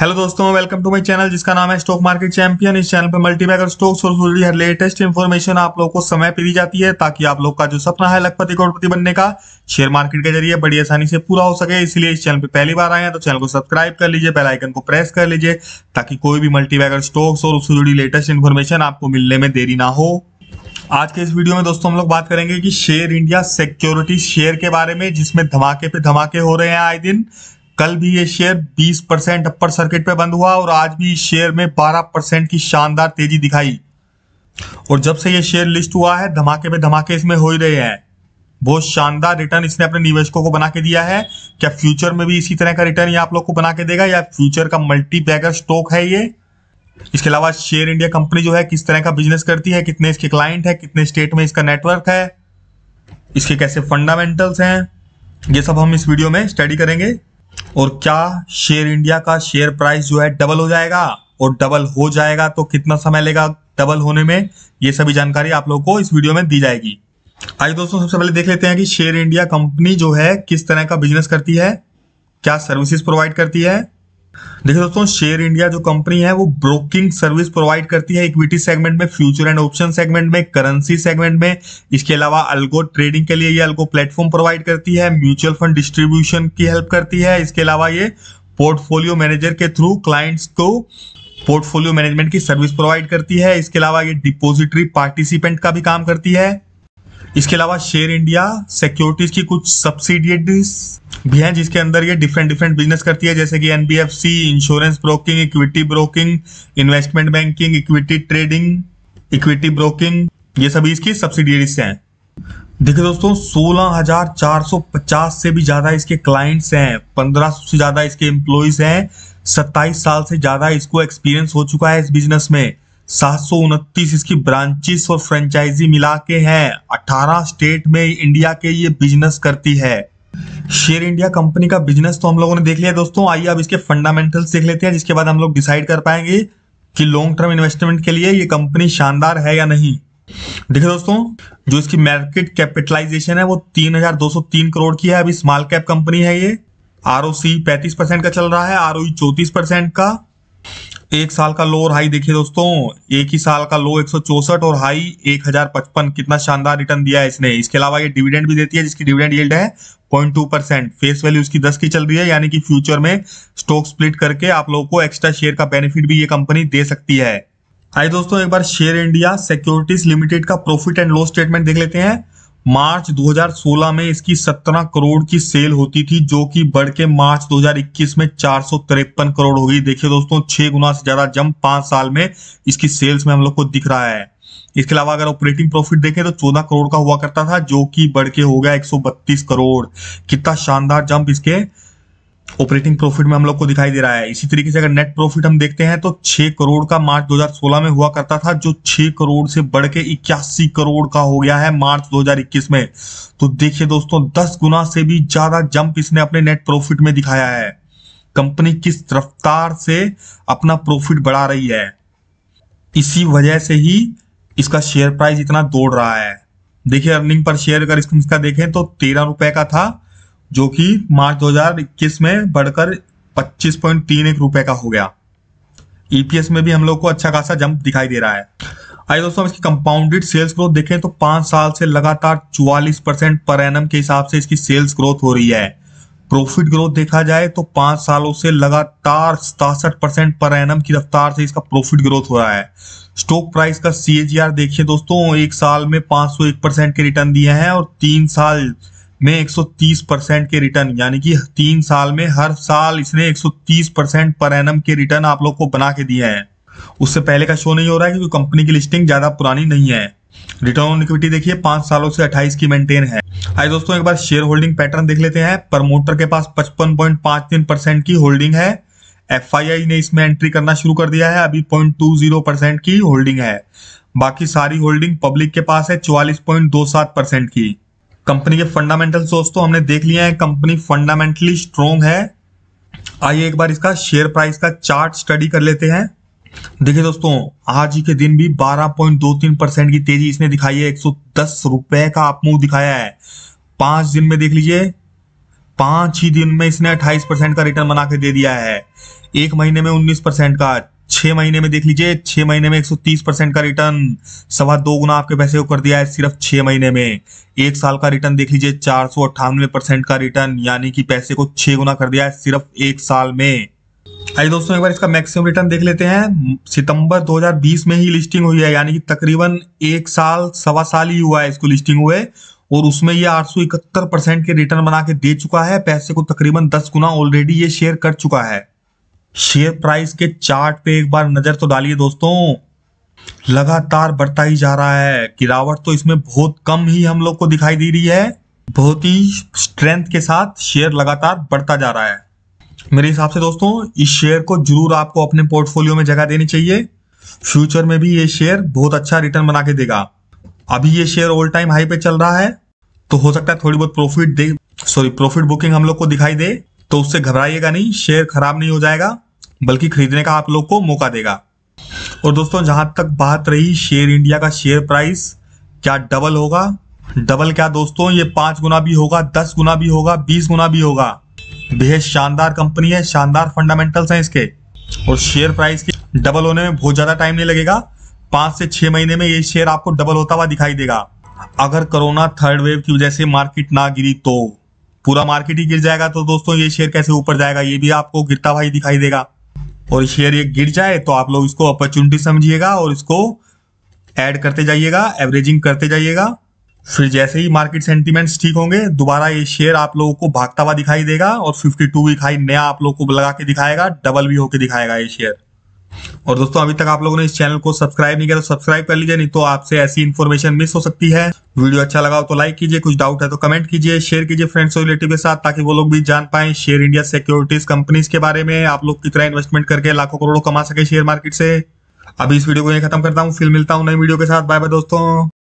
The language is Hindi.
हेलो दोस्तों वेलकम टू माय चैनल जिसका नाम है स्टॉक मार्केट चैंपियन इस चैनल पर मल्टीबैगर स्टॉक्स और जुड़ी हर लेटेस्ट इन्फॉर्मेशन आप लोगों को समय पर दी जाती है ताकि आप लोग का जो सपना है लखपति करोड़पति बनने का शेयर मार्केट के जरिए बड़ी आसानी से पूरा हो सके इसलिए इस चैनल पर पहली बार आए हैं तो चैनल को सब्सक्राइब कर लीजिए बेलाइकन को प्रेस कर लीजिए ताकि कोई भी मल्टीबैगर स्टॉक्स और उससे जुड़ी लेटेस्ट इन्फॉर्मेशन आपको मिलने में देरी ना हो आज के इस वीडियो में दोस्तों हम लोग बात करेंगे कि शेयर इंडिया सिक्योरिटी शेयर के बारे में जिसमें धमाके पे धमाके हो रहे हैं आए दिन कल भी ये शेयर 20 परसेंट अपर सर्किट पे बंद हुआ और आज भी शेयर में 12 परसेंट की शानदार तेजी दिखाई और जब से ये शेयर लिस्ट हुआ है धमाके पे धमाके इसमें हो ही रहे हैं बहुत शानदार रिटर्न इसने अपने निवेशकों को बना के दिया है क्या फ्यूचर में भी इसी तरह का रिटर्न ये आप लोग को बना के देगा या फ्यूचर का मल्टी स्टॉक है ये इसके अलावा शेयर इंडिया कंपनी जो है किस तरह का बिजनेस करती है कितने इसके क्लाइंट है कितने स्टेट में इसका नेटवर्क है इसके कैसे फंडामेंटल्स हैं ये सब हम इस वीडियो में स्टडी करेंगे और क्या शेयर इंडिया का शेयर प्राइस जो है डबल हो जाएगा और डबल हो जाएगा तो कितना समय लेगा डबल होने में ये सभी जानकारी आप लोगों को इस वीडियो में दी जाएगी आइए दोस्तों सबसे पहले देख लेते हैं कि शेयर इंडिया कंपनी जो है किस तरह का बिजनेस करती है क्या सर्विसेज प्रोवाइड करती है देखिए दोस्तों शेयर इंडिया जो कंपनी है वो ब्रोकिंग सर्विस प्रोवाइड करती है इक्विटी सेगमेंट में फ्यूचर एंड ऑप्शन सेगमेंट में करेंसी सेगमेंट में इसके अलावा अल्गो ट्रेडिंग के लिए ये अल्गो प्लेटफॉर्म प्रोवाइड करती है म्यूचुअल फंड डिस्ट्रीब्यूशन की हेल्प करती है इसके अलावा ये पोर्टफोलियो मैनेजर के थ्रू क्लाइंट्स को पोर्टफोलियो मैनेजमेंट की सर्विस प्रोवाइड करती है इसके अलावा ये डिपोजिटरी पार्टिसिपेंट का भी काम करती है इसके अलावा शेयर इंडिया सिक्योरिटीज की कुछ सब्सिडियरीज भी हैं जिसके अंदर ये डिफरेंट डिफरेंट बिजनेस करती है जैसे कि NBFC insurance broking equity broking investment banking equity trading equity broking ये सभी इसकी सब्सिडियरीज हैं देखिए दोस्तों 16,450 से भी ज्यादा इसके क्लाइंट्स हैं 1500 से ज्यादा इसके एम्प्लॉयज हैं 27 साल से ज्यादा इसको एक्सपीरियंस हो चुका है इस बिजनेस में सात इसकी ब्रांचेस और फ्रेंचाइजी मिला के हैं 18 स्टेट में इंडिया के ये बिजनेस करती है शेयर इंडिया कंपनी का बिजनेस तो हम लोगों ने देख लिया दोस्तों आइए अब इसके फंडामेंटल्स देख लेते हैं जिसके बाद हम लोग डिसाइड कर पाएंगे कि लॉन्ग टर्म इन्वेस्टमेंट के लिए ये कंपनी शानदार है या नहीं देखिए दोस्तों जो इसकी मार्केट कैपिटलाइजेशन है वो 3203 करोड़ की है अभी स्मॉल कैप कंपनी है ये आर ओ सी परसेंट का चल रहा है आर ओ e चौतीस परसेंट का एक साल का लो और हाई देखिए दोस्तों एक ही साल का लो एक और हाई 1055 कितना शानदार रिटर्न दिया है इसने इसके अलावा ये डिविडेंड भी देती है जिसकी डिविडेंड येल्ड है 0.2 परसेंट फेस वैल्यू इसकी 10 की चल रही है यानी कि फ्यूचर में स्टॉक स्प्लिट करके आप लोगों को एक्स्ट्रा शेयर का बेनिफिट भी ये कंपनी दे सकती है आई दोस्तों एक बार शेयर इंडिया सिक्योरिटीज लिमिटेड का प्रॉफिट एंड लॉस स्टेटमेंट देख लेते हैं मार्च 2016 में इसकी 17 करोड़ की सेल होती थी जो कि बढ़ के मार्च 2021 में चार करोड़ हो गई देखिए दोस्तों छह गुना से ज्यादा जम पांच साल में इसकी सेल्स में हम लोग को दिख रहा है इसके अलावा अगर ऑपरेटिंग प्रॉफिट देखें तो 14 करोड़ का हुआ करता था जो कि बढ़ के हो गया एक करोड़ कितना शानदार जंप इसके ऑपरेटिंग प्रॉफिट में हम लोग को दिखाई दे रहा है इसी तरीके से अगर नेट प्रॉफिट हम देखते हैं तो 6 करोड़ का मार्च 2016 में हुआ करता था जो 6 करोड़ से बढ़ के इक्यासी करोड़ का हो गया है मार्च 2021 में तो देखिए दोस्तों 10 गुना से भी ज्यादा जंप इसने अपने नेट प्रॉफिट में दिखाया है कंपनी किस रफ्तार से अपना प्रॉफिट बढ़ा रही है इसी वजह से ही इसका शेयर प्राइस इतना दौड़ रहा है देखिए अर्निंग पर शेयर अगर इसका देखें तो तेरह रुपए का था जो कि मार्च 2021 में बढ़कर तीन एक रुपए का हो गया ईपीएस e में भी हम लोग को अच्छा खासा जंप दिखाई दे रहा है आइए दोस्तों इसकी कंपाउंडेड सेल्स ग्रोथ देखें तो पांच साल से लगातार 44 परसेंट पर एन के हिसाब से इसकी सेल्स ग्रोथ हो रही है प्रॉफिट ग्रोथ देखा जाए तो पांच सालों से लगातार सतासठ परसेंट पर एनम की रफ्तार से इसका प्रॉफिट ग्रोथ हो रहा है स्टॉक प्राइस का सी देखिए दोस्तों एक साल में एक परसेंट के रिटर्न दिए हैं और तीन साल ने 130 परसेंट के रिटर्न यानी कि तीन साल में हर साल इसने 130 परसेंट पर एनम के रिटर्न आप लोग को बना के दिए हैं उससे पहले का शो नहीं हो रहा है क्योंकि कंपनी की लिस्टिंग ज्यादा पुरानी नहीं है रिटर्न ऑन इक्विटी देखिए पांच सालों से अट्ठाईस की मेंटेन है आइए दोस्तों एक बार शेयर होल्डिंग पैटर्न देख लेते हैं प्रमोटर के पास पचपन पॉइंट पांच तीन परसेंट की होल्डिंग है एफ ने इसमें एंट्री करना शुरू कर दिया है अभी पॉइंट टू जीरो परसेंट की होल्डिंग है बाकी सारी होल्डिंग पब्लिक के पास है चौवालीस पॉइंट दो सात परसेंट की कंपनी के फंडामेंटल दोस्तों हमने देख लिया है कंपनी फंडामेंटली स्ट्रोंग है आइए एक बार इसका शेयर प्राइस का चार्ट स्टडी कर लेते हैं देखिए दोस्तों आज ही के दिन भी 12.23 परसेंट की तेजी इसने दिखाई है एक सौ रुपए का मुंह दिखाया है पांच दिन में देख लीजिए पांच ही दिन में इसने 28 परसेंट का रिटर्न बना के दे दिया है एक महीने में 19 परसेंट का छह महीने में देख लीजिए छह महीने में 130 परसेंट का रिटर्न सवा दो गुना आपके पैसे को कर दिया है सिर्फ छह महीने में एक साल का रिटर्न देख लीजिए चार सौ अट्ठानवे परसेंट का रिटर्न यानी कि पैसे को छह गुना कर दिया है सिर्फ एक साल में आइए दोस्तों एक बार इसका मैक्सिमम रिटर्न देख लेते हैं सितंबर 2020 में ही लिस्टिंग हुई है यानी कि तकरीबन एक साल सवा साल ही हुआ है इसको लिस्टिंग हुए और उसमें ये आठ परसेंट के रिटर्न बना के दे चुका है पैसे को तकरीबन 10 गुना ऑलरेडी ये शेयर कर चुका है शेयर प्राइस के चार्ट पे एक बार नजर तो डालिए दोस्तों लगातार बढ़ता ही जा रहा है गिरावट तो इसमें बहुत कम ही हम लोग को दिखाई दे रही है बहुत ही स्ट्रेंथ के साथ शेयर लगातार बढ़ता जा रहा है मेरे हिसाब से दोस्तों इस शेयर को जरूर आपको अपने पोर्टफोलियो में जगह देनी चाहिए फ्यूचर में भी ये शेयर बहुत अच्छा रिटर्न बना के देगा अभी ये शेयर ऑल टाइम हाई पे चल रहा है तो हो सकता है थोड़ी बहुत प्रॉफिट दे सॉरी प्रॉफिट बुकिंग हम लोग को दिखाई दे तो उससे घबराइएगा नहीं शेयर खराब नहीं हो जाएगा बल्कि खरीदने का आप लोग को मौका देगा और दोस्तों जहां तक बात रही शेयर इंडिया का शेयर प्राइस क्या डबल होगा डबल क्या दोस्तों ये पांच गुना भी होगा दस गुना भी होगा बीस गुना भी होगा बेहद शानदार कंपनी है शानदार फंडामेंटल्स हैं इसके और शेयर प्राइस के डबल होने में बहुत ज्यादा टाइम नहीं लगेगा पांच से छह महीने में ये शेयर आपको डबल होता हुआ दिखाई देगा अगर कोरोना थर्ड वेव की वजह से मार्केट ना गिरी तो पूरा मार्केट ही गिर जाएगा तो दोस्तों ये शेयर कैसे ऊपर जाएगा ये भी आपको गिरता हुआ ही दिखाई देगा और शेयर ये गिर जाए तो आप लोग इसको अपॉर्चुनिटी समझिएगा और इसको ऐड करते जाइएगा एवरेजिंग करते जाइएगा फिर जैसे ही मार्केट सेंटीमेंट्स ठीक होंगे दोबारा ये शेयर आप लोगों को भागता हुआ दिखाई देगा और 52 वीक हाई नया आप लोगों को लगा के दिखाएगा डबल भी होके दिखाएगा ये शेयर और दोस्तों अभी तक आप लोगों ने इस चैनल को सब्सक्राइब नहीं किया तो सब्सक्राइब कर लीजिए नहीं तो आपसे ऐसी इन्फॉर्मेशन मिस हो सकती है वीडियो अच्छा लगा हो तो लाइक कीजिए कुछ डाउट है तो कमेंट कीजिए शेयर कीजिए फ्रेंड्स और रिलेटिव के साथ ताकि वो लोग भी जान पाए शेयर इंडिया सिक्योरिटीज कंपनीज के बारे में आप लोग कितना इन्वेस्टमेंट करके लाखों करोड़ों कमा सके शेयर मार्केट से अभी इस वीडियो को यही खत्म करता हूँ फिर मिलता हूँ नई वीडियो के साथ बाय बाय दोस्तों